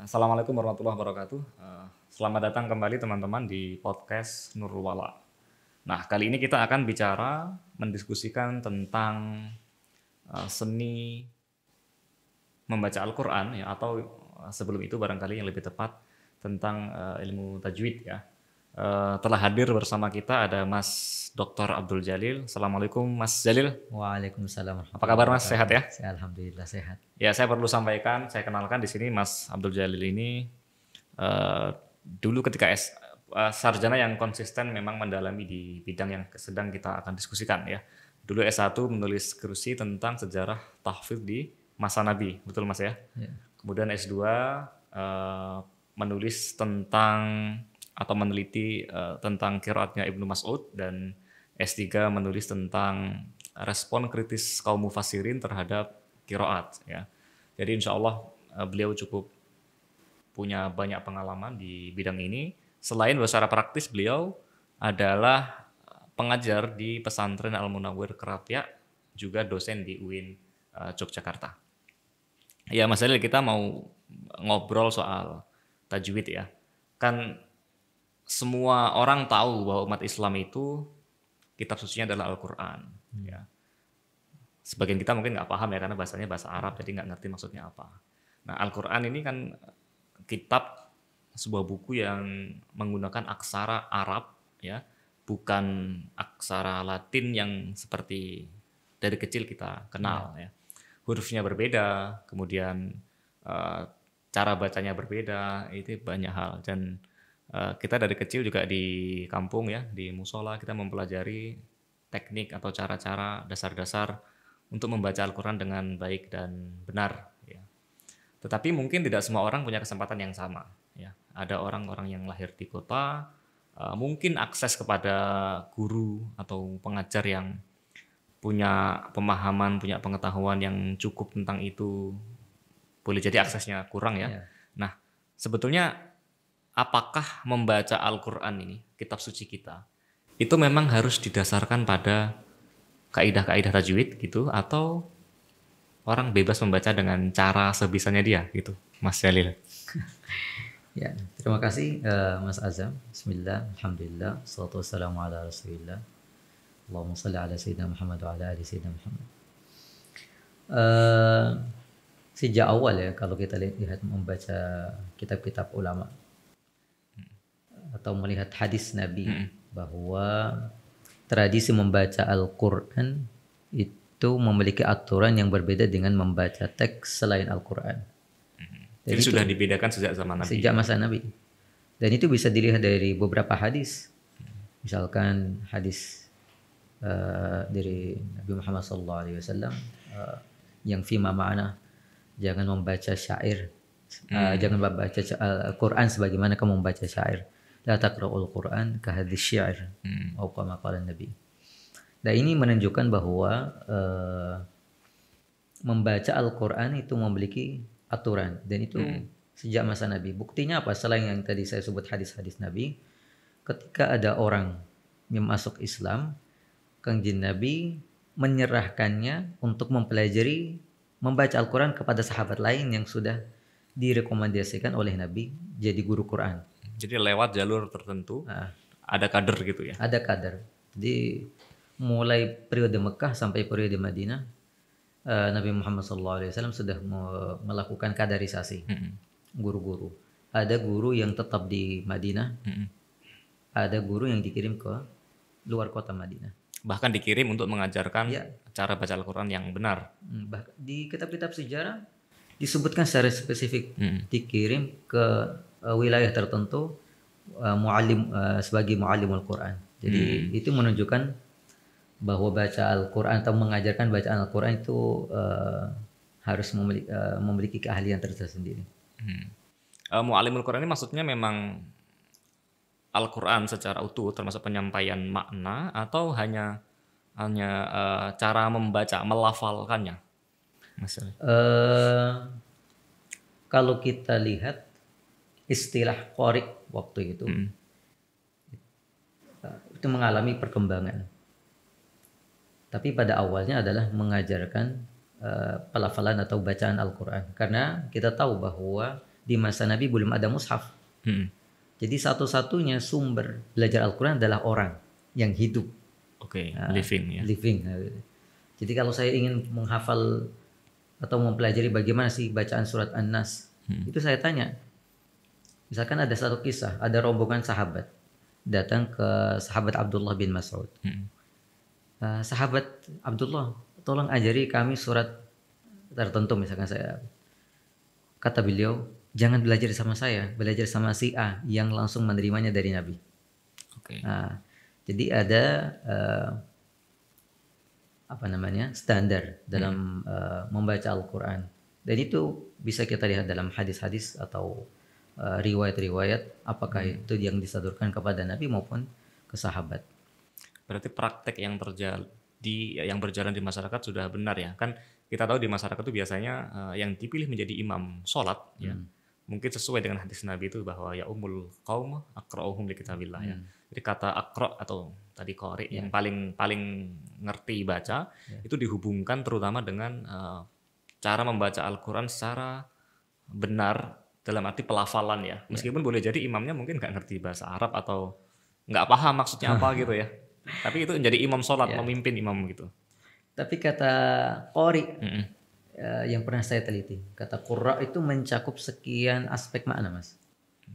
Assalamualaikum warahmatullahi wabarakatuh. Eh, selamat datang kembali teman-teman di podcast Nurul Wala. Nah, kali ini kita akan bicara mendiskusikan tentang eh, seni membaca Al-Qur'an ya atau eh, sebelum itu barangkali yang lebih tepat tentang ilmu tajwid ya. Eh, telah hadir bersama kita ada Mas Dr. Abdul Jalil. Assalamualaikum Mas Jalil. Waalaikumsalam. Apa kabar Mas? Sehat ya? Saya alhamdulillah sehat. Ya, saya perlu sampaikan, saya kenalkan di sini Mas Abdul Jalil ini uh, dulu ketika S, uh, sarjana yang konsisten memang mendalami di bidang yang sedang kita akan diskusikan ya. Dulu S1 menulis skripsi tentang sejarah tahfidz di masa Nabi, betul Mas ya? ya. Kemudian S2 uh, menulis tentang atau meneliti uh, tentang kiraatnya Ibnu Mas'ud dan S3 menulis tentang respon kritis kaum mufasirin terhadap kiraat ya. Jadi insya Allah uh, beliau cukup punya banyak pengalaman di bidang ini. Selain secara praktis beliau adalah pengajar di pesantren Al Munawir Kerapia, juga dosen di UIN uh, eh, Yogyakarta. Ya Mas Dalil kita mau ngobrol soal tajwid ya. Kan semua orang tahu bahwa umat Islam itu kitab susunya adalah Al-Quran. Hmm. Ya. Sebagian kita mungkin nggak paham ya karena bahasanya bahasa Arab jadi nggak ngerti maksudnya apa. Nah Al-Quran ini kan kitab sebuah buku yang menggunakan aksara Arab ya bukan aksara Latin yang seperti dari kecil kita kenal hmm. ya. Hurufnya berbeda, kemudian eh, cara bacanya berbeda, itu banyak hal dan Eh, kita dari kecil juga di kampung ya di musola kita mempelajari teknik atau cara-cara dasar-dasar untuk membaca Al-Quran dengan baik dan benar. Ya. Tetapi mungkin tidak semua orang punya kesempatan yang sama. Ya. Ada orang-orang yang lahir di kota, eh, mungkin akses kepada guru atau pengajar yang punya pemahaman, punya pengetahuan yang cukup tentang itu, boleh jadi aksesnya kurang ya. ya. Nah, sebetulnya apakah membaca Al-Quran ini, kitab suci kita, itu memang harus didasarkan pada kaidah-kaidah tajwid gitu atau orang bebas membaca dengan cara sebisanya dia gitu, Mas Jalil. ya, terima kasih uh, Mas Azam. Bismillah, Alhamdulillah, salatu wassalamu ala rasulillah. Allahumma salli ala Sayyidina Muhammad wa ala ali Sayyidina Muhammad. Uh, sejak awal ya kalau kita lihat membaca kitab-kitab ulama atau melihat hadis Nabi hmm. bahwa tradisi membaca Al-Qur'an itu memiliki aturan yang berbeda dengan membaca teks selain Al-Qur'an. Hmm. Jadi itu sudah dibedakan sejak zaman Nabi. Sejak masa Nabi. Dan itu bisa dilihat dari beberapa hadis. Misalkan hadis uh, dari Nabi Muhammad SAW alaihi eh, yang fima ma'ana jangan membaca syair. Uh, hmm. jangan membaca al Quran sebagaimana kamu membaca syair la taqra'ul Qur'an ka syair hmm. kama qala Nabi. Dan ini menunjukkan bahwa uh, membaca Al-Qur'an itu memiliki aturan dan itu hmm. sejak masa Nabi. Buktinya apa? Selain yang tadi saya sebut hadis-hadis Nabi, ketika ada orang yang masuk Islam, Kangjeng Nabi menyerahkannya untuk mempelajari membaca Al-Qur'an kepada sahabat lain yang sudah direkomendasikan oleh Nabi jadi guru Quran. Jadi lewat jalur tertentu nah. ada kader gitu ya? Ada kader. Jadi mulai periode Mekah sampai periode Madinah eh, Nabi Muhammad SAW sudah melakukan kaderisasi guru-guru. Mm -hmm. Ada guru yang tetap di Madinah, mm -hmm. ada guru yang dikirim ke luar kota Madinah. Bahkan dikirim untuk mengajarkan ya. cara baca Al-Quran yang benar. Hmm, di kitab-kitab sejarah disebutkan secara spesifik mm -hmm. dikirim ke uh, wilayah tertentu uh, muallim uh, sebagai muallimul Quran. Jadi hmm. itu menunjukkan bahwa baca Al-Quran atau mengajarkan bacaan Al-Quran itu uh, harus memiliki, uh, memiliki keahlian tersendiri. Hmm. Uh, muallimul Quran ini maksudnya memang Al-Quran secara utuh termasuk penyampaian makna atau hanya hanya uh, cara membaca melafalkannya? Uh, kalau kita lihat istilah korik waktu itu hmm. Eh, itu mengalami perkembangan. Tapi pada awalnya adalah mengajarkan uh, pelafalan atau bacaan Al-Quran karena kita tahu bahwa di masa Nabi belum ada mushaf. Hmm. Jadi satu-satunya sumber belajar Al-Quran adalah orang yang hidup. okay, uh, eh, living ya. Living. Jadi kalau saya ingin menghafal atau mempelajari bagaimana sih bacaan surat An-Nas, hmm. itu saya tanya Misalkan ada satu kisah, ada rombongan sahabat datang ke sahabat Abdullah bin Mas'ud. Hmm. Uh, sahabat Abdullah, tolong ajari kami surat tertentu misalkan saya. Kata beliau, jangan belajar sama saya, belajar sama si A yang langsung menerimanya dari Nabi. Okay. Uh, jadi ada uh, apa namanya standar dalam hmm. uh, membaca Al-Quran. Dan itu bisa kita lihat dalam hadis-hadis atau Eh, riwayat-riwayat apakah hmm. itu yang disadurkan kepada Nabi maupun ke sahabat. Berarti praktek yang terjadi yang berjalan di masyarakat sudah benar ya kan kita tahu di masyarakat itu biasanya uh, yang dipilih menjadi imam sholat ya. hmm. ya mungkin sesuai dengan hadis Nabi itu bahwa ya umul kaum akrohum li kitabillah ya. hmm. ya jadi kata akro atau tadi kori yeah. yang ya. paling paling ngerti baca yeah. itu dihubungkan terutama dengan uh, cara membaca Al-Quran secara benar dalam arti pelafalan ya. ya. Meskipun boleh jadi imamnya mungkin nggak ngerti bahasa Arab atau nggak paham maksudnya apa gitu ya. Tapi itu menjadi imam sholat, ya. memimpin imam gitu. Tapi kata kori mm -mm. Ya, yang pernah saya teliti, kata kurra itu mencakup sekian aspek makna mas.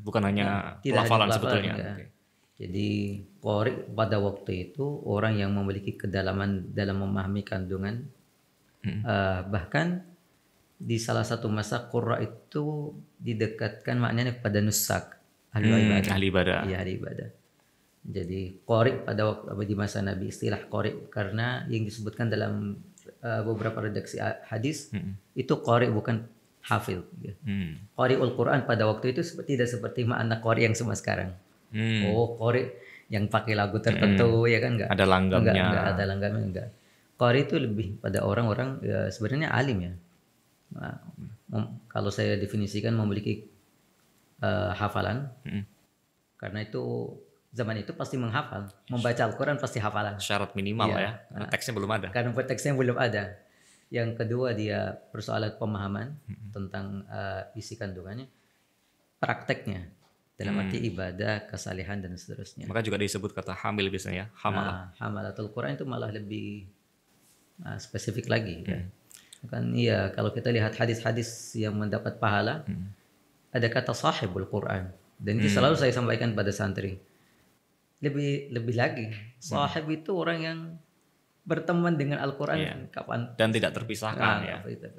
Bukan hanya ya, pelafalan sebetulnya. Jadi kori pada waktu itu orang yang memiliki kedalaman dalam memahami kandungan, Uh, bahkan di salah satu masa qurra itu didekatkan maknanya kepada nusak ahli hmm, ibadah. Ahli ibadah. Iya, ahli ibadah. Jadi kori pada waktu di masa Nabi istilah kori karena yang disebutkan dalam uh, beberapa redaksi hadis hmm. itu kori bukan hafil. Ya. Hmm. Kori ul Quran pada waktu itu seperti tidak seperti makna kori yang semua sekarang. Hmm. Oh kori yang pakai lagu tertentu hmm. ya kan enggak? Ada langgamnya. Enggak, enggak ada langgamnya enggak. kori itu lebih pada orang-orang ya, sebenarnya alim ya. Nah, kalau saya definisikan memiliki uh, hafalan hmm. karena itu zaman itu pasti menghafal membaca Al-Quran pasti hafalan syarat minimal iya. ya, ya. Nah, teksnya belum ada karena teksnya belum ada yang kedua dia persoalan pemahaman hmm. tentang uh, isi kandungannya prakteknya dalam hmm. arti ibadah kesalehan dan seterusnya maka juga disebut kata hamil biasanya ya hamalah nah, hamalatul Quran itu malah lebih uh, spesifik lagi hmm. ya kan iya kalau kita lihat hadis-hadis yang mendapat pahala hmm. ada kata sahibul Quran dan itu hmm. selalu saya sampaikan pada santri lebih lebih lagi hmm. sahib itu orang yang berteman dengan Al-Quran yeah. kapan dan tidak terpisahkan nah, ya tidak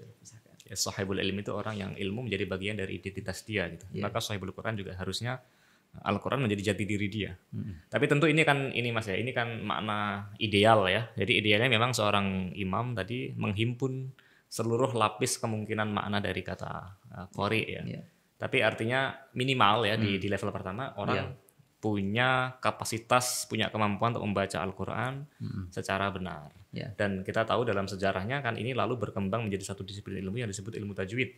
ya, sahibul ilmi itu orang yang ilmu menjadi bagian dari identitas dia gitu yeah. maka sahibul Quran juga harusnya eh, Al-Quran menjadi jati diri dia. Hmm. Tapi tentu ini kan ini mas ya, ini kan makna ideal ya. Jadi idealnya memang seorang imam tadi menghimpun seluruh lapis kemungkinan makna dari kata uh, kori ya. ya. Tapi artinya minimal ya hmm. di di level pertama orang ya. punya kapasitas, punya kemampuan untuk membaca Al-Qur'an hmm. secara benar. Ya. Dan kita tahu dalam sejarahnya kan ini lalu berkembang menjadi satu disiplin ilmu yang disebut ilmu tajwid.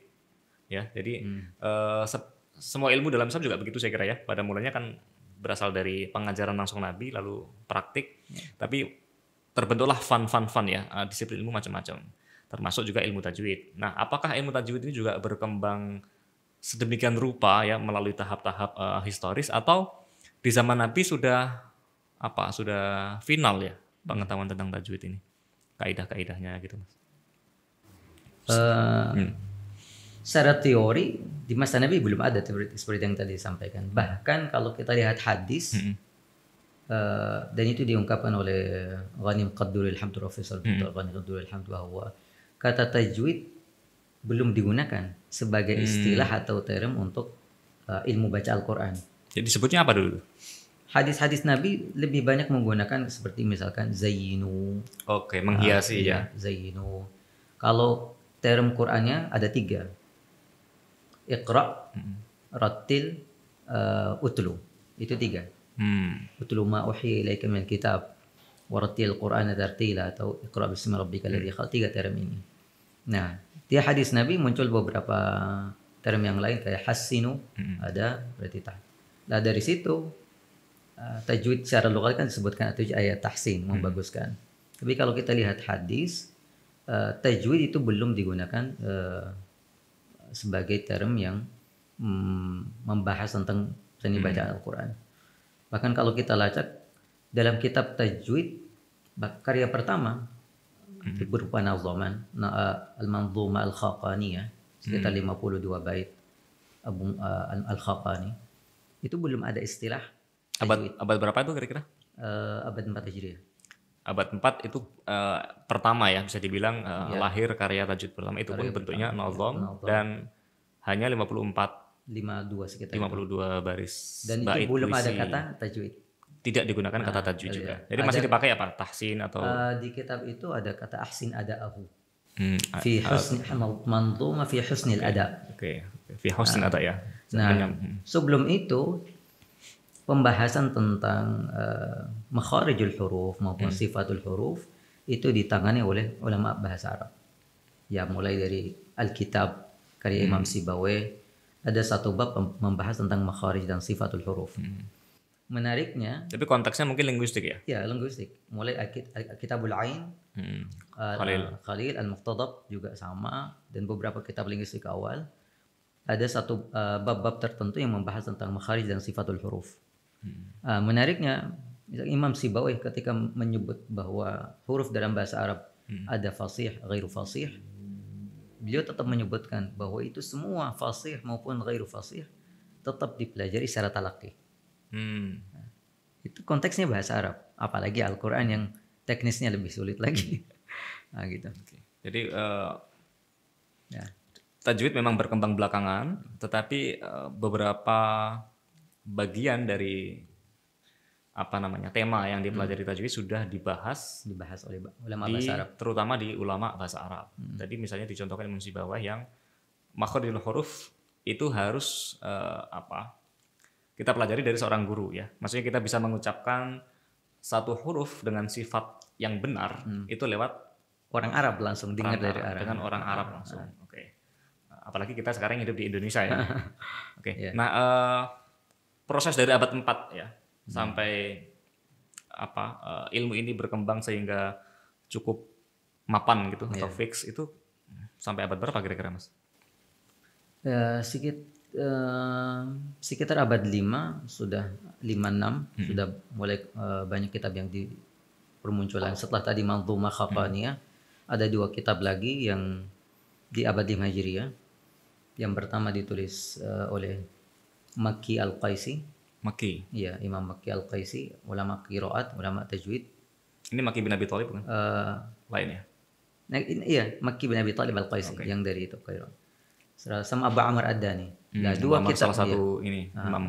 Ya, jadi hmm. uh, se semua ilmu dalam Islam juga begitu saya kira ya. Pada mulanya kan berasal dari pengajaran langsung Nabi lalu praktik. Ya. Tapi terbentuklah fun fun fun ya, uh, disiplin ilmu macam-macam termasuk juga ilmu tajwid. Nah, apakah ilmu tajwid ini juga berkembang sedemikian rupa ya melalui tahap-tahap uh, historis atau di zaman Nabi sudah apa sudah final ya pengetahuan tentang tajwid ini kaidah-kaidahnya gitu mas. Uh, hmm. Secara teori di masa Nabi belum ada teori seperti yang tadi disampaikan. Bahkan kalau kita lihat hadis hmm. uh, dan itu diungkapkan oleh Ghanim Qadduril Hamd Profesor hmm. Ghanim Qadduril Hamd bahwa kata tajwid belum digunakan sebagai hmm. istilah atau term untuk uh, ilmu baca Al-Qur'an. Jadi disebutnya apa dulu? Hadis-hadis Nabi lebih banyak menggunakan seperti misalkan Zainu. Oke, menghiasi uh, ya. Zainu. Kalau term Qur'annya ada tiga. Iqra, hmm. uh, utlu. Itu tiga. Hmm. Utlu ma'uhi ilaika kitab waratil Qur'ana tartila atau Iqra bismi rabbikal ladzi hmm. khalaq tiga term ini. Nah, di hadis Nabi muncul beberapa term yang lain kayak hassinu hmm. ada berarti tah. Nah, dari situ eh, tajwid secara lokal kan disebutkan atau ayat tahsin hmm. membaguskan. Tapi kalau kita lihat hadis eh, tajwid itu belum digunakan eh, sebagai term yang mm, membahas tentang seni baca Al-Qur'an. Bahkan kalau kita lacak dalam kitab tajwid karya pertama hmm berupa nazaman eh, al-manzuma al-khaqaniyah sekitar hmm 52 bait Abu uh, al-Khaqani itu belum ada istilah tajwid. abad abad berapa itu kira-kira uh, abad 4 Hijriah abad 4 itu uh, pertama ya bisa dibilang uh, ya. lahir karya tajwid pertama itu karya pun bentuknya iya, nazam dan hanya 54 52 sekitar 52 itu. baris dan itu belum ada kata tajwid tidak digunakan nah, kata ah, tajwid iya. juga. Jadi ada, masih dipakai apa tahsin atau uh, di kitab itu ada kata ahsin ada Hmm, fi husn uh, manzuma fi okay, ada. Oke. Okay. Fi ada ya. Nah, hmm. sebelum itu pembahasan tentang uh, makharijul huruf maupun hmm. sifatul huruf itu ditangani oleh ulama bahasa Arab. Ya mulai dari Alkitab karya hmm. Imam Sibawi ada satu bab membahas tentang makharij dan sifatul huruf. Hmm menariknya tapi konteksnya mungkin linguistik ya ya linguistik mulai kitabul ain hmm. Eh, Khalil uh, Khalil al muqtadab juga sama dan beberapa kitab linguistik awal ada satu eh, bab-bab uh, tertentu yang membahas tentang makharij dan sifatul huruf hmm. uh, menariknya Imam Sibawi ketika menyebut bahwa huruf dalam bahasa Arab hmm. ada fasih ghairu fasih beliau tetap menyebutkan bahwa itu semua fasih maupun ghairu fasih tetap dipelajari secara Hmm. Hmm. Nah, itu konteksnya bahasa Arab, apalagi Al-Quran yang teknisnya lebih sulit lagi. nah, gitu. Jadi uh, ya. tajwid memang berkembang belakangan, tetapi uh, beberapa bagian dari apa namanya tema yang dipelajari hmm. tajwid sudah dibahas dibahas oleh ulama di, bahasa Arab terutama di ulama bahasa Arab. Hmm. Tadi misalnya dicontohkan di bawah yang makhrajul huruf itu harus uh, apa kita pelajari dari seorang guru ya. Maksudnya kita bisa mengucapkan satu huruf dengan sifat yang benar hmm. itu lewat orang Arab langsung dengar dari Arab. Dengan orang Arab langsung. Ah. Oke. Apalagi kita sekarang hidup di Indonesia ya. Oke. yeah. Nah, uh, proses dari abad 4 ya hmm. sampai apa uh, ilmu ini berkembang sehingga cukup mapan gitu yeah. atau fix itu sampai abad berapa kira-kira Mas? Uh, sedikit Eh, sekitar abad 5 sudah lima enam hmm. sudah mulai uh, banyak kitab yang di permunculan oh. setelah tadi Manzuma Khafaniyah hmm. ada dua kitab lagi yang di abad 5 Hijriah yang pertama ditulis uh, oleh Maki Al-Qaisi Maki ya Imam Maki Al-Qaisi ulama qiraat ulama tajwid ini Maki bin Abi Thalib kan uh, lain ya nah, ini, iya Maki bin Abi Thalib Al-Qaisi okay. yang dari itu Qiraat sama Abu Amr Ad-Dani Nah, dua kitab salah satu ini ah, Imam.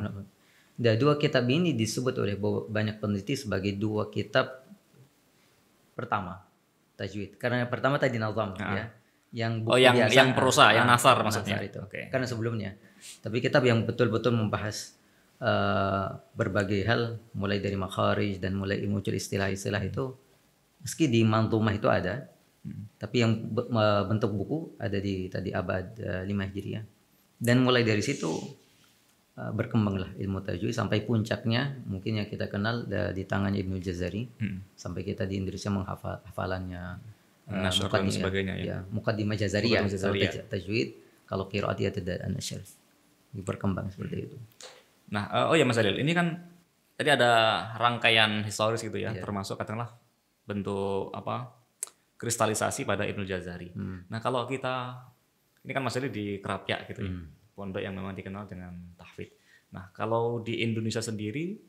Nah, dua kitab ini disebut oleh banyak peneliti sebagai dua kitab pertama tajwid. Karena yang pertama tadi nazam ah. ya. Yang oh, buku oh, yang biasa, yang prosa, nah, yang ah, nasar maksudnya. Nasar itu. Okay. Karena sebelumnya. Tapi kitab yang betul-betul membahas uh, berbagai hal mulai dari makharij dan mulai muncul istilah-istilah itu meski di mantumah itu ada. Hmm. Tapi yang bentuk buku ada di tadi abad uh, eh, 5 Hijriah dan mulai dari situ eh, berkembanglah ilmu tajwid sampai puncaknya mungkin yang kita kenal di tangan Ibnu Jazari hmm. sampai kita di Indonesia menghafal hafalannya uh, dan sebagainya ya, ya mukadimah Jazariyah ya, ya. tajwid kalau qiraat ya tidak anasyar berkembang seperti hmm. itu nah eh, oh ya Mas Adil ini kan tadi ada rangkaian historis gitu ya yeah. termasuk katakanlah bentuk apa kristalisasi pada Ibnu Jazari hmm. nah kalau kita ini kan masalahnya di Kerapia gitu ya. Hmm. Pondok yang memang dikenal dengan tahfidz. Nah, kalau di Indonesia sendiri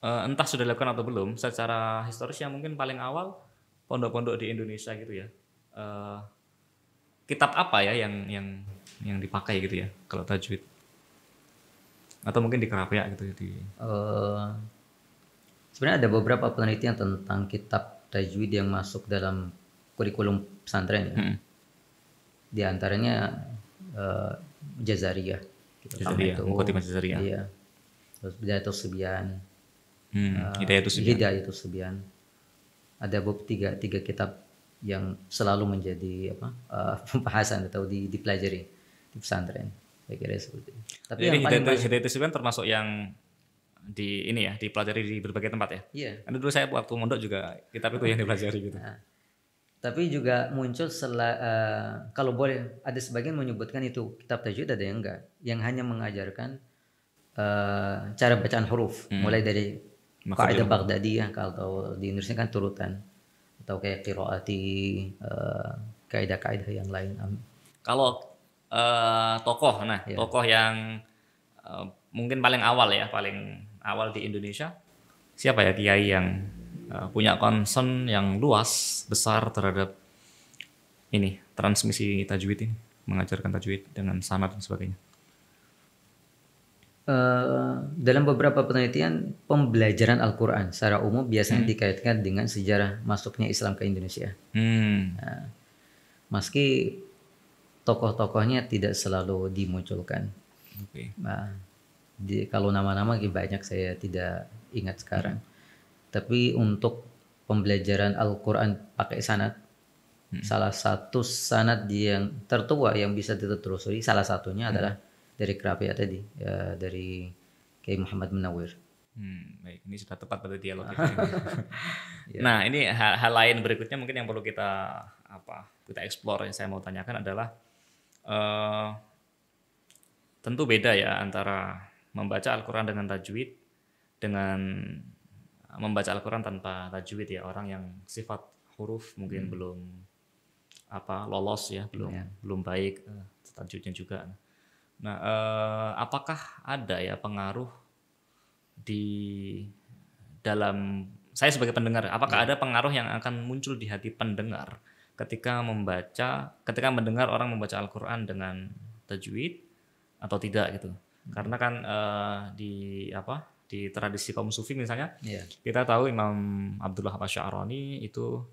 eh, entah sudah dilakukan atau belum, secara historis yang mungkin paling awal pondok-pondok di Indonesia gitu ya. Uh, kitab apa ya yang yang yang dipakai gitu ya kalau tajwid? Atau mungkin di Kerapia gitu ya, di uh, Sebenarnya ada beberapa penelitian tentang kitab tajwid yang masuk dalam kurikulum pesantren ya. Hmm. Di antaranya uh, eh, Jazaria. Gitu. Jazaria, Jazaria. Iya. Terus Bidayatul itu Hmm, uh, itu subian, Ada bab tiga, tiga kitab yang selalu menjadi apa uh, pembahasan atau di, dipelajari di pesantren. Saya kira seperti itu. Tapi Jadi yang Hidayatul, Hidayatul Subyan termasuk yang di ini ya dipelajari di berbagai tempat ya. Iya. Karena dulu saya waktu mondok juga kitab itu yang dipelajari gitu. Nah, tapi juga muncul setelah eh, uh, kalau boleh ada sebagian menyebutkan itu kitab tajwid ada yang enggak yang hanya mengajarkan uh, cara bacaan huruf hmm. mulai dari kaidah ya kalau di Indonesia kan turutan atau kayak kiroati uh, eh, kaidah-kaidah yang lain kalau uh, tokoh nah yeah. tokoh yang uh, mungkin paling awal ya paling awal di Indonesia siapa ya kiai yang Eh, punya concern yang luas besar terhadap ini transmisi tajwid ini mengajarkan tajwid dengan sanad dan sebagainya. Uh, dalam beberapa penelitian pembelajaran Al-Quran secara umum biasanya hmm. dikaitkan dengan sejarah masuknya Islam ke Indonesia. Hmm. Nah, meski tokoh-tokohnya tidak selalu dimunculkan. Okay. Nah, di, kalau nama-nama banyak saya tidak ingat sekarang. Hmm tapi untuk pembelajaran Al-Quran pakai sanat hmm. salah satu sanat yang tertua yang bisa ditelusuri salah satunya hmm. adalah dari kerapia tadi ya, dari Kiai Muhammad Munawir. Hmm, baik, ini sudah tepat pada dialog kita. ini. Ya. nah, ini hal, hal lain berikutnya mungkin yang perlu kita apa kita explore yang saya mau tanyakan adalah uh, tentu beda ya antara membaca Al-Quran dengan tajwid dengan membaca Al-Quran tanpa tajwid ya orang yang sifat huruf mungkin hmm. belum apa lolos ya belum ya. belum baik uh, tajwidnya juga. Nah uh, apakah ada ya pengaruh di dalam saya sebagai pendengar apakah ya. ada pengaruh yang akan muncul di hati pendengar ketika membaca ketika mendengar orang membaca Al-Qur'an dengan tajwid atau tidak gitu. Hmm. Karena kan uh, di apa di tradisi kaum sufi misalnya yeah. kita tahu Imam Abdullah Asy'arani itu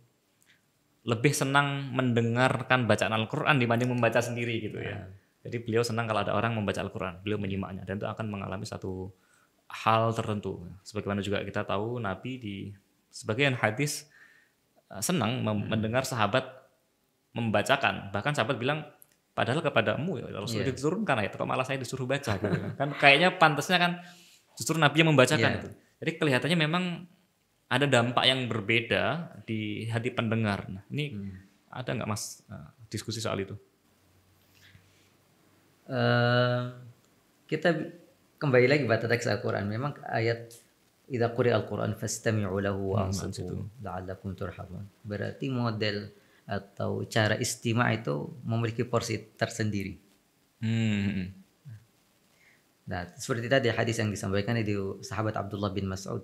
lebih senang mendengarkan bacaan Al-Qur'an dibanding membaca sendiri gitu ya. Iya. Jadi beliau senang kalau ada orang membaca Al-Qur'an, beliau menyimaknya dan itu akan mengalami satu hal tertentu. Sebagaimana juga kita tahu Nabi di sebagian hadis eh, senang hmm. mendengar sahabat membacakan, bahkan sahabat bilang padahal kepadamu ya Rasul yeah. Iya. diturunkan ayat kok malah saya disuruh baca gitu. Kan. kan kayaknya pantasnya kan justru Nabi yang membacakan yeah. itu. Jadi kelihatannya memang ada dampak yang berbeda di hati pendengar. Nah, ini hmm. ada nggak mas eh, diskusi soal itu? Uh, kita kembali lagi pada teks Al-Quran. Memang ayat Ida quri al-Qur'an fastami'u lahu wa hmm, la'allakum turhamun. Berarti model atau cara istimewa itu memiliki porsi tersendiri. Hmm. hmm, hmm. Nah, seperti tadi hadis yang disampaikan di sahabat Abdullah bin Mas'ud.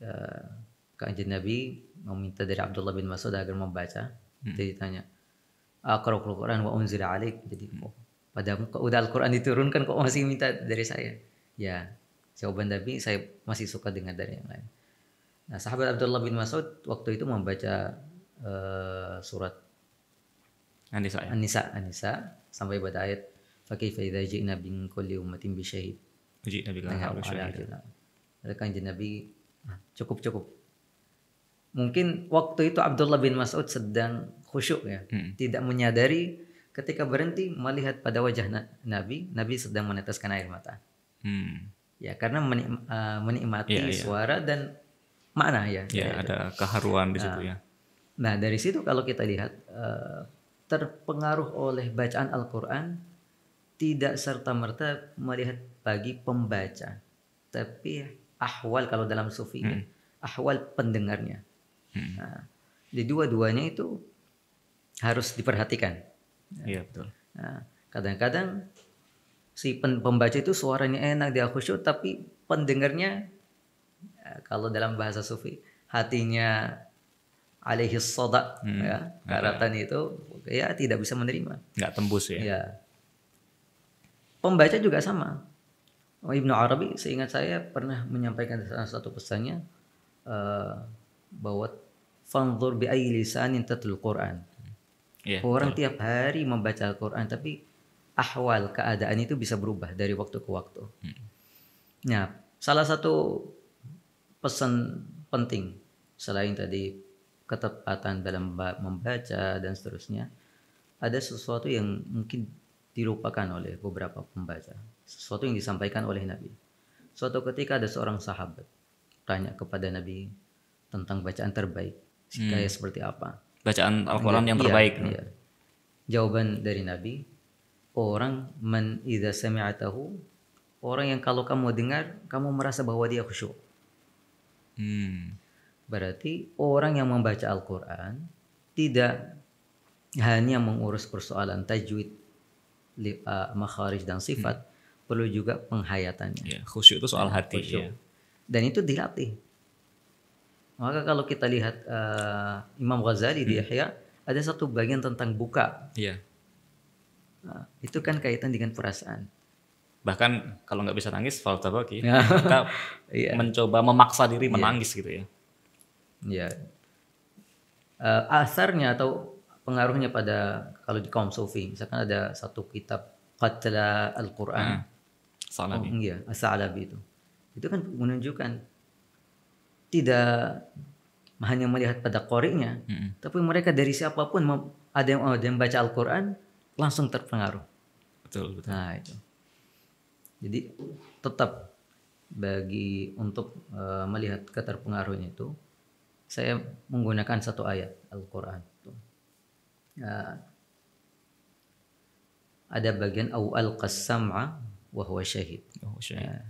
Uh, Nabi meminta dari Abdullah bin Mas'ud agar membaca. Hmm. Jadi tanya, "Aqra'ul Qur'an wa unzila 'alaik." Jadi, hmm. oh, padamu udah Al-Qur'an diturunkan kok masih minta dari saya? Ya, jawaban Nabi saya masih suka dengar dari yang lain. Nah, sahabat Abdullah bin Mas'ud waktu itu membaca uh, surat An-Nisa. Ya? An-Nisa, An-Nisa sampai pada ayat فكيف إذا جئنا من كل أمة بشهيد جئنا بك Mereka kanjeng النبي cukup cukup. Mungkin waktu itu Abdullah bin Mas'ud sedang khusyuk ya, hmm. tidak menyadari ketika berhenti melihat pada wajah na Nabi, Nabi sedang meneteskan air mata. Hmm. Ya karena menik uh, ah, menikmati yeah, yeah. suara dan makna ya. Ya, ada itu. keharuan di ah. situ nah, ya. Nah dari situ kalau kita lihat uh, terpengaruh oleh bacaan Al-Quran tidak serta-merta melihat bagi pembaca, tapi ahwal kalau dalam sufi ya, hmm. ahwal pendengarnya. Hmm. Nah, jadi dua-duanya itu harus diperhatikan. Iya betul. kadang nah, kadang-kadang si pembaca itu suaranya enak dia khusyuk tapi pendengarnya eh, kalau dalam bahasa sufi hatinya alaihi sodak hmm. ya nah, karatan ya. itu ya tidak bisa menerima nggak tembus ya, ya Pembaca juga sama. Oh, Ibnu Arabi seingat saya pernah menyampaikan salah satu pesannya eh, bahwa fanzur bi ayyi lisanin tatlul Quran. Yeah, Orang betul. tiap hari membaca Al-Quran tapi ahwal keadaan itu bisa berubah dari waktu ke waktu. Hmm. Nah, salah satu pesan penting selain tadi ketepatan dalam membaca dan seterusnya, ada sesuatu yang mungkin dilupakan oleh beberapa pembaca. Sesuatu yang disampaikan oleh Nabi. Suatu ketika ada seorang sahabat tanya kepada Nabi tentang bacaan terbaik. Hmm. kayak hmm. seperti apa? Bacaan Al-Quran yang iya, terbaik. Iya, iya. Jawaban dari Nabi, orang man idza sami'atahu, orang yang kalau kamu dengar, kamu merasa bahwa dia khusyuk. Hmm. Berarti orang yang membaca Al-Quran tidak hanya mengurus persoalan tajwid uh, makharij dan sifat hmm. perlu juga penghayatannya. Yeah, khusyuk itu soal hati. Ya. Dan itu dilatih. Maka kalau kita lihat uh, Imam Ghazali hmm. di Ihya ada satu bagian tentang buka. Iya. Nah, itu kan kaitan dengan perasaan. Bahkan kalau nggak bisa nangis, faltabaki, iya. kita yeah. mencoba memaksa diri iya. menangis yeah. gitu ya. Iya. Yeah. Uh, asarnya atau pengaruhnya pada kalau di kaum sufi misalkan ada satu kitab Qatla Al-Quran. Hmm. Salabi. Oh, iya, Salabi itu. Itu kan menunjukkan tidak hanya melihat pada korinya, hmm. tapi mereka dari siapapun ada yang oh, ada yang baca Al-Quran langsung terpengaruh. Betul, betul. Nah, itu. Jadi tetap bagi untuk uh, melihat keterpengaruhnya itu saya menggunakan satu ayat Al-Qur'an uh, ada bagian au al-qasam'a wa huwa syahid. Oh, syahid. Uh,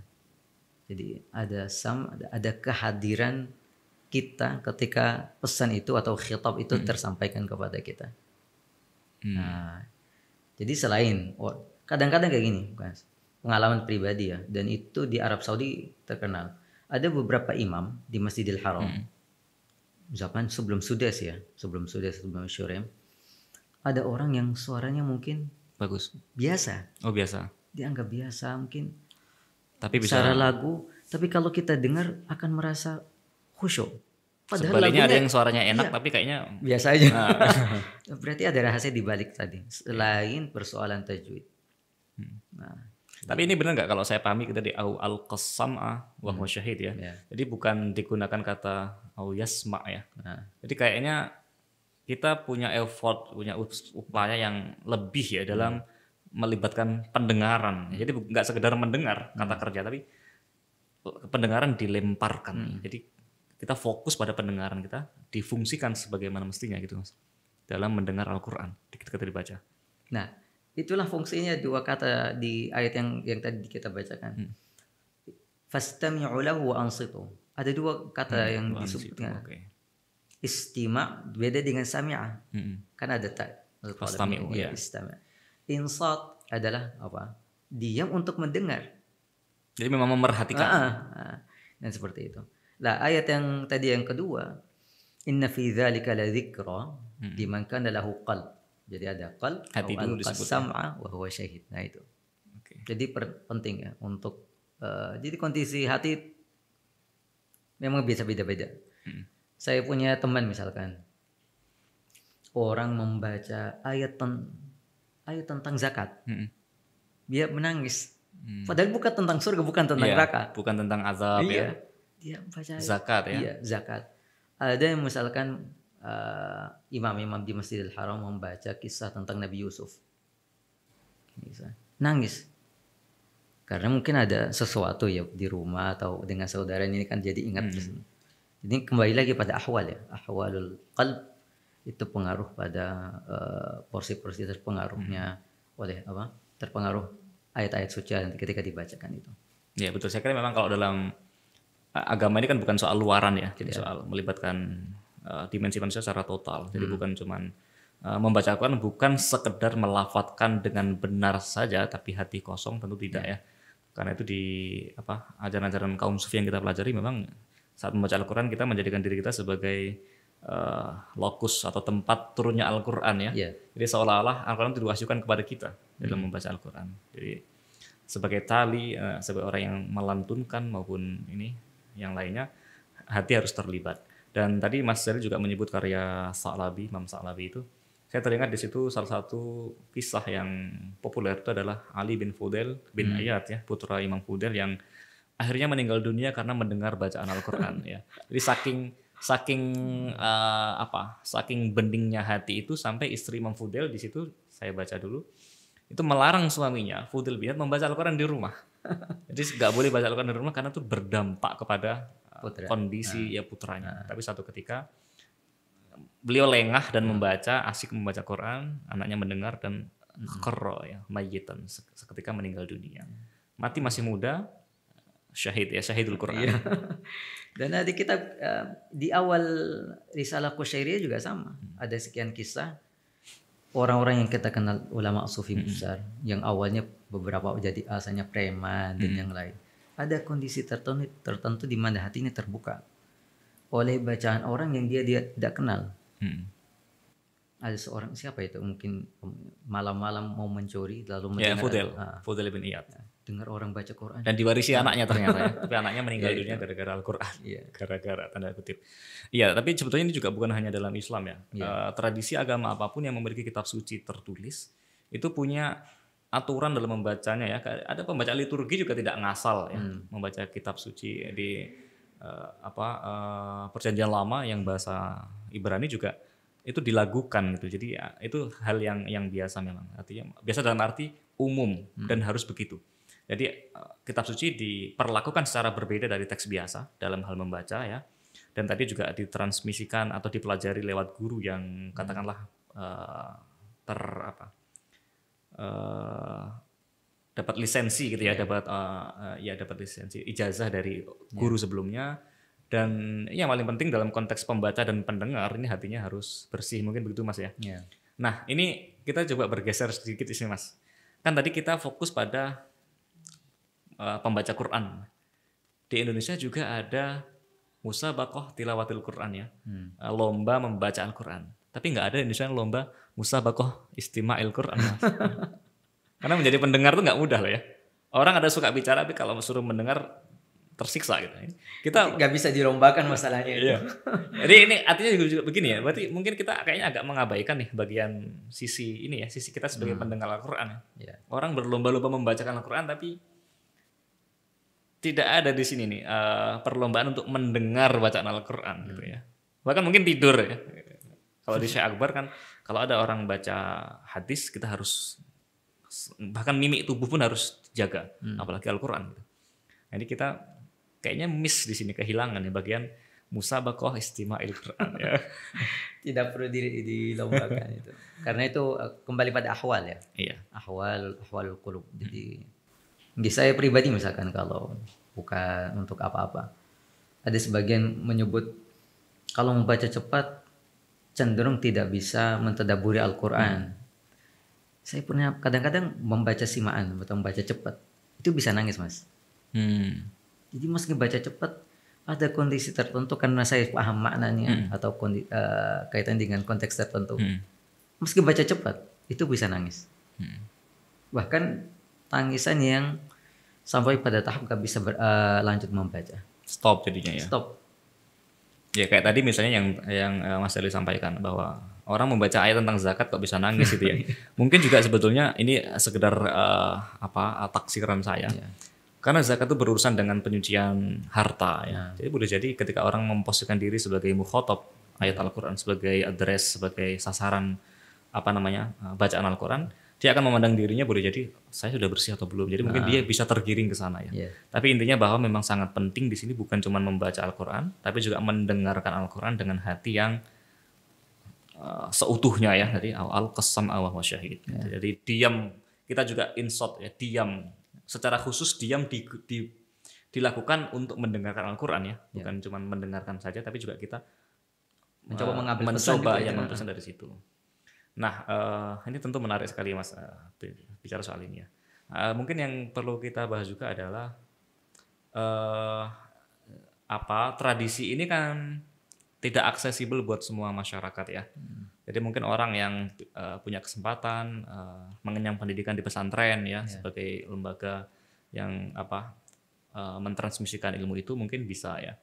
jadi ada sam ada kehadiran kita ketika pesan itu atau khitab itu hmm. tersampaikan kepada kita. Hmm. Nah, jadi selain oh, kadang-kadang kayak gini, Pengalaman pribadi ya dan itu di Arab Saudi terkenal. Ada beberapa imam di Masjidil Haram. Hmm. Misalkan sebelum Sudes ya, sebelum Sudes sebelum Syurem ada orang yang suaranya mungkin bagus biasa oh biasa dianggap biasa mungkin tapi bisa secara lagu tapi kalau kita dengar akan merasa khusyuk Padahal Sebaliknya lagunya, ada yang suaranya enak iya, tapi kayaknya biasa aja. Nah. Berarti ada rahasia di balik tadi. Selain persoalan tajwid. Hmm. Nah, tapi ini benar nggak kalau saya pahami kita di au al qasam'a wa hmm. syahid ya. ya Jadi bukan digunakan kata au yasma ya. Nah. Jadi kayaknya kita punya effort, punya upaya yang lebih ya dalam melibatkan pendengaran. Hmm. Jadi nggak sekedar mendengar kata hmm. kerja, tapi pendengaran dilemparkan. Hmm. Jadi kita fokus pada pendengaran kita, difungsikan sebagaimana mestinya gitu mas. Dalam mendengar Al-Quran, ketika dibaca. Nah, itulah fungsinya dua kata di ayat yang yang tadi kita bacakan. Hmm. Fastami'u lahu wa ansitu. Ada dua kata hmm, yang disebutkan. Okay istima beda dengan sami'a. Hmm. Kan ada tak? Fastami'u ya. Istami'. Insat adalah apa? Diam untuk mendengar. Jadi memang memerhatikan. Ah, ah, ah, dan seperti itu. Lah ayat yang tadi yang kedua, inna fi dzalika la dzikra liman kana lahu qalb. Jadi ada qalb, hati dulu disebut. Sam'a wa huwa syahid. Nah itu. Okay. Jadi per, penting ya untuk uh, jadi kondisi hati memang bisa beda-beda saya punya teman misalkan orang membaca ayat ten, ayat tentang zakat hmm. dia menangis hmm. padahal bukan tentang surga bukan tentang iya, neraka bukan tentang azab ya. iya. ya dia membaca zakat ya iya, zakat ada yang misalkan uh, imam-imam di Masjidil Haram membaca kisah tentang Nabi Yusuf nangis karena mungkin ada sesuatu ya di rumah atau dengan saudara ini kan jadi ingat hmm. Ini kembali lagi pada ahwal ya, ahwalul qalb itu pengaruh pada eh, porsi-porsi uh, terpengaruhnya hmm. oleh apa? Terpengaruh ayat-ayat suci yang ketika dibacakan itu. Ya betul. Saya kira memang kalau dalam eh, agama ini kan bukan soal luaran ya, jadi ya. soal melibatkan uh, dimensi manusia secara total. Jadi hmm. bukan cuman membacakan, bukan sekedar melafatkan dengan benar saja, tapi hati kosong tentu tidak ya. ya. Karena itu di apa ajaran-ajaran kaum sufi yang kita pelajari memang saat membaca Al-Quran kita menjadikan diri kita sebagai uh, lokus atau tempat turunnya Al-Quran ya. Yeah. Jadi seolah-olah Al-Quran itu diwahyukan kepada kita mm. dalam hmm. membaca Al-Quran. Jadi sebagai tali, uh, sebagai orang yang melantunkan maupun ini yang lainnya, hati harus terlibat. Dan tadi Mas Jari juga menyebut karya Sa'labi, Imam Sa'labi itu. Saya teringat di situ salah satu kisah yang populer itu adalah Ali bin Fudel bin hmm. Ayat ya, putra Imam Fudel yang akhirnya meninggal dunia karena mendengar bacaan Al-Qur'an ya. Jadi saking saking uh, apa? saking bendingnya hati itu sampai istri Imam Fudel di situ saya baca dulu itu melarang suaminya Fudel bin membaca Al-Qur'an di rumah. Jadi nggak boleh baca Al-Qur'an di rumah karena itu berdampak kepada eh, Putra. kondisi nah. ya putranya. Nah. Tapi satu ketika beliau lengah dan nah. membaca asik membaca Quran anaknya mendengar dan hmm. Nah. kero ya mayitan seketika meninggal dunia mati masih muda Syahid ya, syahidul Quran. Iya. Dan di kitab eh, di awal Risalah Qushairiyah juga sama. Hmm. Ada sekian kisah orang-orang yang kita kenal ulama sufi hmm. besar yang awalnya beberapa jadi asalnya preman dan hmm. yang lain. Ada kondisi tertentu tertentu di mana hatinya terbuka oleh bacaan orang yang dia dia tidak kenal. Hmm. Ada seorang siapa itu mungkin malam-malam mau mencuri lalu ya, mendengar. Ya, Fudel, Ah. Fudel bin Iyad. Ya dengar orang baca Quran dan diwarisi nah, anaknya ternyata ya. tapi anaknya meninggal iya, dunia iya. gara-gara Al-Qur'an iya. gara-gara tanda kutip iya tapi sebetulnya ini juga bukan hanya dalam Islam ya ya. uh, tradisi agama apapun yang memiliki kitab suci tertulis itu punya aturan dalam membacanya ya ada pembaca liturgi juga tidak ngasal ya hmm. membaca kitab suci di uh, apa uh, perjanjian lama yang bahasa Ibrani juga itu dilakukan gitu jadi ya, itu hal yang yang biasa memang artinya biasa dalam arti umum hmm. dan harus begitu jadi eh, kitab suci diperlakukan secara berbeda dari teks biasa dalam hal membaca ya. Dan tadi juga ditransmisikan atau dipelajari lewat guru yang hmm. katakanlah uh, ter apa uh, dapat lisensi gitu ya, ya. dapat uh, uh, ya dapat lisensi ijazah dari iya. guru ya. sebelumnya dan yang paling penting dalam konteks pembaca dan pendengar ini hatinya harus bersih mungkin begitu Mas ya. ya. Nah, ini kita coba bergeser sedikit sini Mas. Kan tadi kita fokus pada Eh, pembaca Quran. Di Indonesia juga ada Musa Bakoh tilawatil Quran ya, hmm. Eh, lomba membaca Al-Quran. Tapi nggak ada di Indonesia lomba Musa Bakoh istima'il Quran. Karena menjadi pendengar tuh nggak mudah loh ya. Orang ada suka bicara tapi kalau suruh mendengar tersiksa gitu. Kita nggak bisa dirombakan masalahnya. Iya. Jadi ini artinya juga, juga begini ya. Berarti mungkin kita kayaknya agak mengabaikan nih bagian sisi ini ya, sisi kita sebagai hmm. pendengar Al-Qur'an. Ya. Iya. Orang berlomba-lomba membacakan Al-Qur'an tapi tidak ada di sini nih uh, perlombaan untuk mendengar bacaan Al-Qur'an hmm. gitu ya. Bahkan mungkin tidur ya. Kalau di Syekh Akbar kan kalau ada orang baca hadis kita harus bahkan mimik tubuh pun harus jaga, hmm. apalagi Al-Qur'an gitu. Jadi nah, kita kayaknya miss di sini kehilangan ya bagian musabakoh istima'il Quran ya. Tidak perlu di, dilombakan itu. Karena itu eh, kembali pada ahwal ya. Iya. Ahwal ahwal qulub. Jadi hmm di saya pribadi misalkan kalau bukan untuk apa-apa ada sebagian menyebut kalau membaca cepat cenderung tidak bisa mentadaburi Al-Quran. Hmm. Saya punya kadang-kadang membaca simaan atau membaca cepat itu bisa nangis mas. Hmm. Jadi meski baca cepat ada kondisi tertentu karena saya paham maknanya hmm. atau uh, kaitan dengan konteks tertentu. Hmm. Meski baca cepat itu bisa nangis. Hmm. Bahkan tangisan yang sampai pada tahap gak bisa ber, uh, lanjut membaca. Stop jadinya ya. Stop. Ya kayak tadi misalnya yang yang uh, Mas Eli sampaikan bahwa orang membaca ayat tentang zakat kok bisa nangis gitu ya. Mungkin juga sebetulnya ini sekedar uh, apa taksiran saya. Ya. Karena zakat itu berurusan dengan penyucian harta ya. ya. Jadi boleh jadi ketika orang memposisikan diri sebagai mukhotob ayat Al-Qur'an sebagai address sebagai sasaran apa namanya bacaan Al-Qur'an dia akan memandang dirinya boleh jadi saya sudah bersih atau belum. Jadi nah. mungkin ah. dia bisa tergiring ke sana ya. Yeah. Tapi intinya bahwa memang sangat penting di sini bukan cuma membaca Al-Qur'an, tapi juga mendengarkan Al-Qur'an dengan hati yang uh, seutuhnya ya. Jadi awal qasam awah wasyahid. Yeah. Jadi diam kita juga insot ya, diam secara khusus diam di, di dilakukan untuk mendengarkan Al-Qur'an ya, iya. bukan yeah. cuma mendengarkan saja tapi juga kita mencoba eh, mengambil mencoba pesan ya, gitu ya, ya. pesan dari situ. Nah, uh, ini tentu menarik sekali Mas uh, bicara soal ini ya. Uh, mungkin yang perlu kita bahas juga adalah uh, apa tradisi ini kan tidak aksesibel buat semua masyarakat ya. Hmm. Jadi mungkin orang yang uh, punya kesempatan uh, mengenyam pendidikan di pesantren ya yeah. sebagai lembaga yang apa uh, mentransmisikan ilmu itu mungkin bisa ya.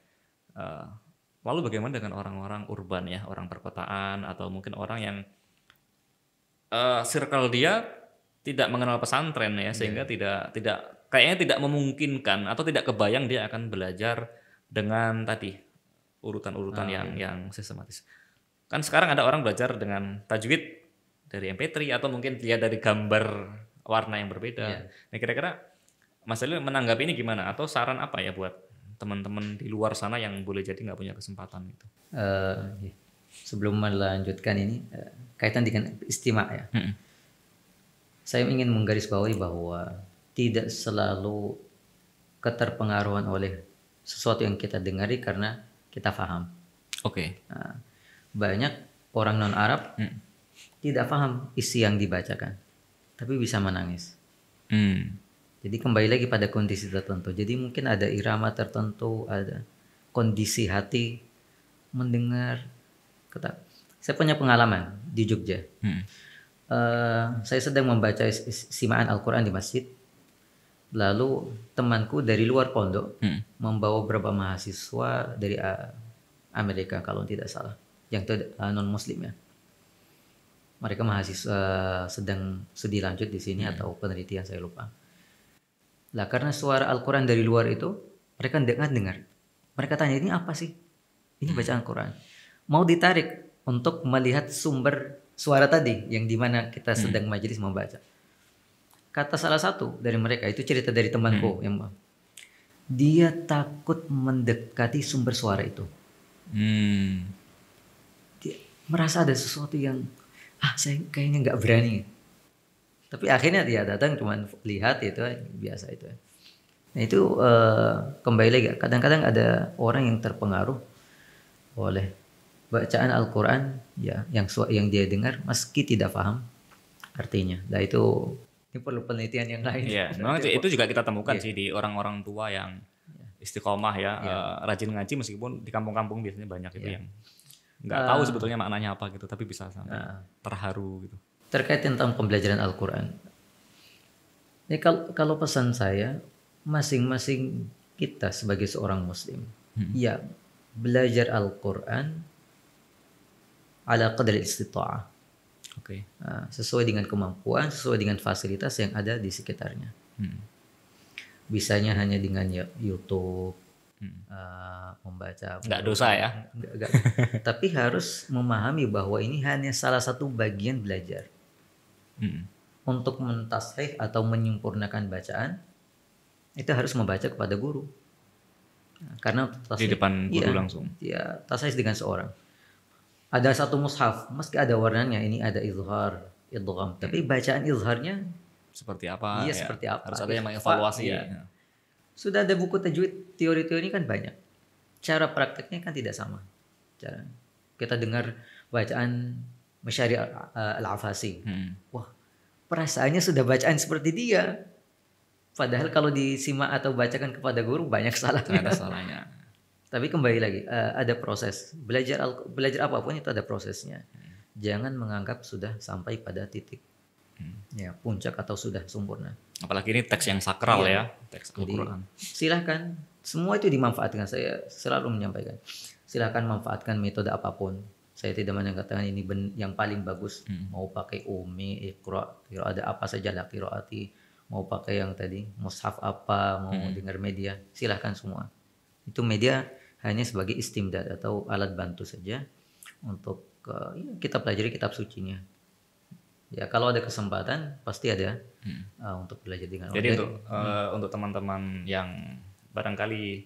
Uh, lalu bagaimana dengan orang-orang urban ya, orang perkotaan atau mungkin orang yang uh, circle dia tidak mengenal pesantren ya sehingga yeah. tidak tidak kayaknya tidak memungkinkan atau tidak kebayang dia akan belajar dengan tadi urutan-urutan ah, yang iya. yang sistematis. Kan sekarang ada orang belajar dengan tajwid dari MP3 atau mungkin dia dari gambar warna yang berbeda. Yeah. Nah kira-kira Mas Ali menanggapi ini gimana atau saran apa ya buat teman-teman di luar sana yang boleh jadi nggak punya kesempatan itu? Uh, sebelum melanjutkan ini eh, kaitan dengan istimewa ya. Hmm. Saya ingin menggarisbawahi bahwa tidak selalu keterpengaruhan oleh sesuatu yang kita dengari karena kita paham. Oke. Okay. Nah, banyak orang non Arab hmm. tidak paham isi yang dibacakan, tapi bisa menangis. Hmm. Jadi kembali lagi pada kondisi tertentu. Jadi mungkin ada irama tertentu, ada kondisi hati mendengar kata Saya punya pengalaman di Jogja. Hmm. Uh, saya sedang membaca simaan Al-Quran di masjid. Lalu temanku dari luar pondok hmm. membawa beberapa mahasiswa dari eh, Amerika kalau tidak salah, yang eh, non Muslim ya. Mereka mahasiswa sedang sedih lanjut di sini hmm. atau penelitian saya lupa. Lah karena suara Al-Quran dari luar itu mereka dengar dengar. Mereka tanya ini apa sih? Ini hmm. bacaan Al-Quran mau ditarik untuk melihat sumber suara tadi yang dimana kita hmm. sedang hmm. majelis membaca. Kata salah satu dari mereka itu cerita dari temanku hmm. yang dia takut mendekati sumber suara itu. Hmm. Dia merasa ada sesuatu yang ah saya kayaknya nggak berani. Tapi akhirnya dia datang cuma lihat itu biasa itu. Nah itu uh, kembali lagi kadang-kadang ada orang yang terpengaruh oleh bacaan Al-Quran ya yang yang dia dengar meski tidak paham artinya. Nah itu ini perlu penelitian yang lain. ya memang itu, juga kita temukan iya. sih di orang-orang tua yang iya. istiqomah ya, ya. Uh, rajin ngaji meskipun di kampung-kampung biasanya banyak itu iya. yang nggak uh, tahu eh. sebetulnya maknanya apa gitu, tapi bisa sampai uh, terharu gitu. Terkait tentang pembelajaran Al-Quran, ini kalau, kalau pesan saya, masing-masing kita sebagai seorang Muslim, hmm. ya belajar Al-Quran ala qadri istita'ah. Oke. Okay. Uh, sesuai dengan kemampuan, sesuai dengan fasilitas yang ada di sekitarnya. Hmm. Bisanya hanya dengan ya, YouTube, hmm. uh, membaca. Enggak dosa ya? Enggak, enggak. Tapi harus memahami bahwa ini hanya salah satu bagian belajar. Hmm. Untuk mentasrih atau menyempurnakan bacaan, itu harus membaca kepada guru. Nah, karena tasrih di depan guru ya, langsung. Iya, tasrih dengan seorang ada satu mushaf meski ada warnanya ini ada izhar idgham tapi hmm. bacaan izharnya seperti apa iya ya. seperti apa harus ada ya? yang mengevaluasi ya. ya sudah ada buku tajwid teori-teori kan banyak cara prakteknya kan tidak sama cara kita dengar bacaan Masyari eh, Al-Afasi hmm. wah perasaannya sudah bacaan seperti dia padahal kalau disimak atau bacakan kepada guru banyak salah ada salahnya tapi kembali lagi uh, ada proses. Belajar belajar apapun itu ada prosesnya. Hmm. Jangan menganggap sudah sampai pada titik hmm. ya puncak atau sudah sempurna. Apalagi ini teks yang sakral iya. ya, teks Al-Qur'an. Silahkan semua itu dimanfaatkan. Saya selalu menyampaikan. Silahkan manfaatkan metode apapun. Saya tidak mengatakan ini ben, yang paling bagus. Hmm. Mau pakai umi, ikra, kira ada apa saja lah kiraati. Mau pakai yang tadi, mushaf apa, mau hmm. dengar media, silahkan semua. Itu media hanya sebagai istimdad atau alat bantu saja untuk uh, kita pelajari kitab sucinya. Ya kalau ada kesempatan pasti ada hmm. uh, untuk belajar dengan. Jadi untuk uh, hmm. untuk teman-teman yang barangkali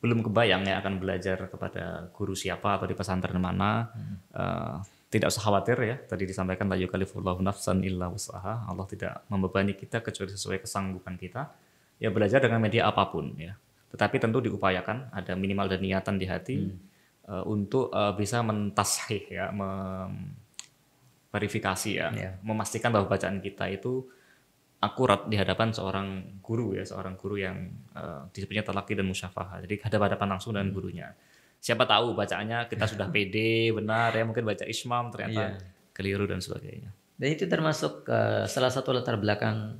belum kebayang ya akan belajar kepada guru siapa atau di pesantren mana hmm. uh, tidak usah khawatir ya tadi disampaikan la kalifullah nafsan illa usaha Allah tidak membebani kita kecuali sesuai kesanggupan kita ya belajar dengan media apapun ya tetapi tentu diupayakan ada minimal dan niatan di hati hmm. uh, untuk uh, bisa mentasih ya, memverifikasi ya, yeah. memastikan bahwa bacaan kita itu akurat di hadapan seorang guru ya, seorang guru yang uh, disebutnya telaki dan musyafaha Jadi hadap-hadapan langsung dengan hmm. gurunya. Siapa tahu bacaannya kita sudah pede, benar ya mungkin baca ismam ternyata yeah. keliru dan sebagainya. Dan itu termasuk uh, salah satu latar belakang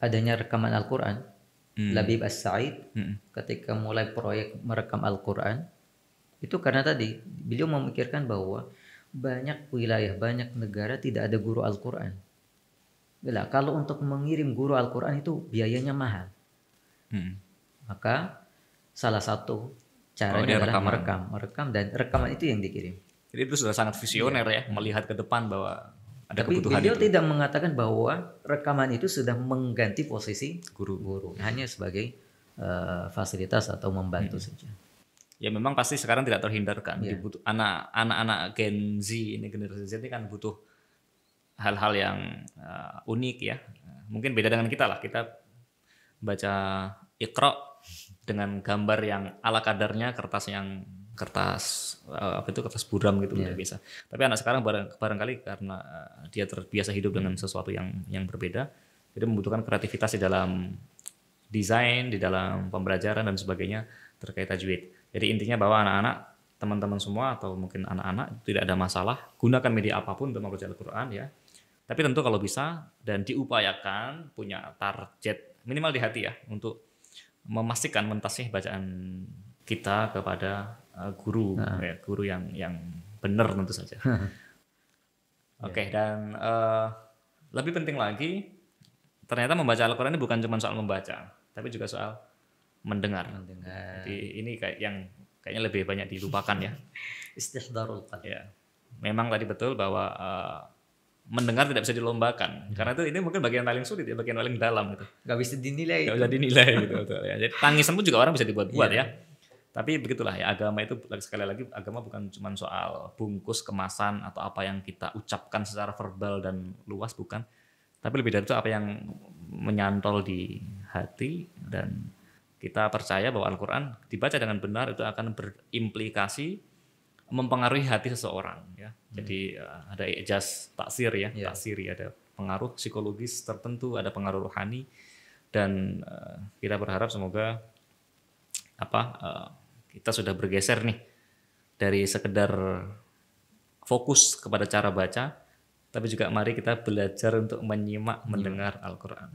adanya rekaman Al-Qur'an hmm. Labib As-Said hmm. ketika mulai proyek merekam Al-Qur'an itu karena tadi beliau memikirkan bahwa banyak wilayah, banyak negara tidak ada guru Al-Qur'an. Bila kalau untuk mengirim guru Al-Qur'an itu biayanya mahal. Hmm. Maka salah satu cara oh, adalah merekam, merekam dan rekaman itu yang dikirim. Jadi itu sudah sangat visioner ya, ya melihat ke depan bahwa ada Tapi kebutuhan beliau itu. tidak mengatakan bahwa rekaman itu sudah mengganti posisi guru. Guru hanya sebagai uh, fasilitas atau membantu hmm. saja. Ya memang pasti sekarang tidak terhindarkan. Ya. anak anak-anak Gen Z ini generasi Z ini kan butuh hal-hal yang uh, unik ya. Mungkin beda dengan kita lah. Kita baca ikro dengan gambar yang ala kadarnya kertas yang kertas eh, apa itu kertas buram gitu yeah. Iya. biasa. Tapi anak sekarang barang, barangkali karena eh, dia terbiasa hidup dengan hmm. sesuatu yang yang berbeda, jadi membutuhkan kreativitas di dalam desain, di dalam pembelajaran dan sebagainya terkait tajwid. Jadi intinya bahwa anak-anak, teman-teman semua atau mungkin anak-anak tidak ada masalah, gunakan media apapun untuk membaca Al-Qur'an ya. Tapi tentu kalau bisa dan diupayakan punya target minimal di hati ya untuk memastikan mentasih bacaan kita kepada Eh, guru ya, guru yang yang benar tentu saja oke okay, dan uh, lebih penting lagi ternyata membaca Al-Quran ini bukan cuma soal membaca tapi juga soal mendengar, mendengar. jadi ini kayak yang kayaknya lebih banyak dilupakan ya istihdarul ya memang tadi betul bahwa uh, mendengar tidak bisa dilombakan hmm. karena itu ini mungkin bagian paling sulit ya bagian paling dalam gitu Gak bisa dinilai nggak bisa dinilai gitu gitu ya jadi tangisan pun juga orang bisa dibuat-buat iya. ya tapi begitulah ya agama itu sekali lagi agama bukan cuma soal bungkus kemasan atau apa yang kita ucapkan secara verbal dan luas bukan. Tapi lebih dari itu apa yang menyantol di hati dan kita percaya bahwa Al-Qur'an dibaca dengan benar itu akan berimplikasi mempengaruhi hati seseorang ya. Hmm. Jadi eh, ada ijaz taksir ya, yeah. taksir ya ada pengaruh psikologis tertentu, ada pengaruh rohani dan eh, kita berharap semoga apa eh, kita sudah bergeser nih dari sekedar fokus kepada cara baca, tapi juga mari kita belajar untuk menyimak, hmm. mendengar Al-Qur'an.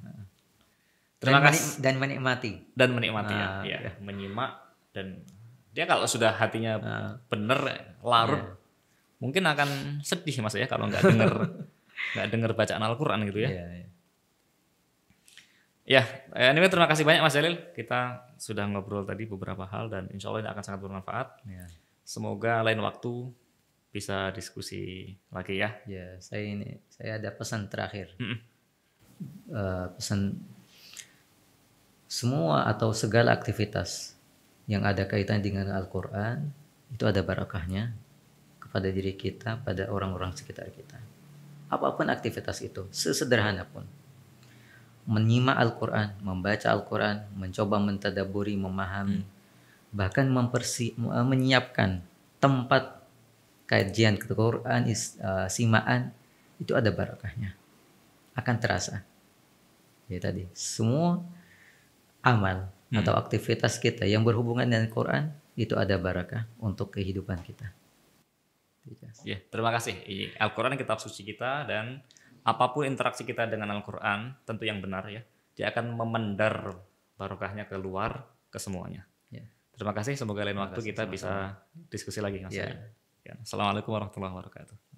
Terima dan kasih dan menikmati. Dan menikmati ya. ah, ya. ya, menyimak dan dia kalau sudah hatinya ah. benar larut yeah. mungkin akan sedih Mas ya kalau nggak dengar nggak dengar bacaan Al-Qur'an gitu ya. Yeah, yeah. Ya, eh, anyway terima kasih banyak Mas Jalil. Kita sudah ngobrol tadi beberapa hal dan insya Allah ini akan sangat bermanfaat. Yeah. Semoga lain waktu bisa diskusi lagi ya. Ya, saya ini saya ada pesan terakhir. Mm -mm. Uh, pesan semua atau segala aktivitas yang ada kaitan dengan Al-Quran itu ada barakahnya kepada diri kita, pada orang-orang sekitar kita. Apapun aktivitas itu, sesederhana pun menyimak Al-Quran, membaca Al-Quran, mencoba mentadaburi, memahami, hmm. bahkan mempersi, eh, menyiapkan tempat kajian Al-Quran, uh, simaan, itu ada barakahnya. Akan terasa. Ya tadi, semua amal hmm. atau aktivitas kita yang berhubungan dengan al Quran, itu ada barakah untuk kehidupan kita. Ya, terima kasih. Al-Quran kitab suci kita dan apapun interaksi kita dengan Al-Quran, tentu yang benar ya, dia akan memendar barokahnya keluar ke semuanya. Ya. Terima kasih, semoga lain waktu kasih, kita bisa sama. diskusi lagi. Ya. ya. Assalamualaikum warahmatullahi wabarakatuh.